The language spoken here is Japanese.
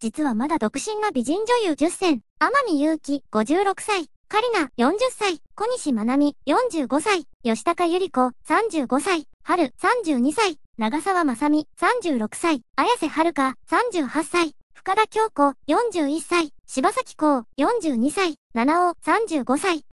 実はまだ独身な美人女優10選、天海祐希56歳、カリナ40歳、小西まなみ45歳、吉高由里子35歳、春32歳、長沢まさみ36歳、綾瀬はるか38歳、深田京子41歳、柴崎公42歳、七尾35歳、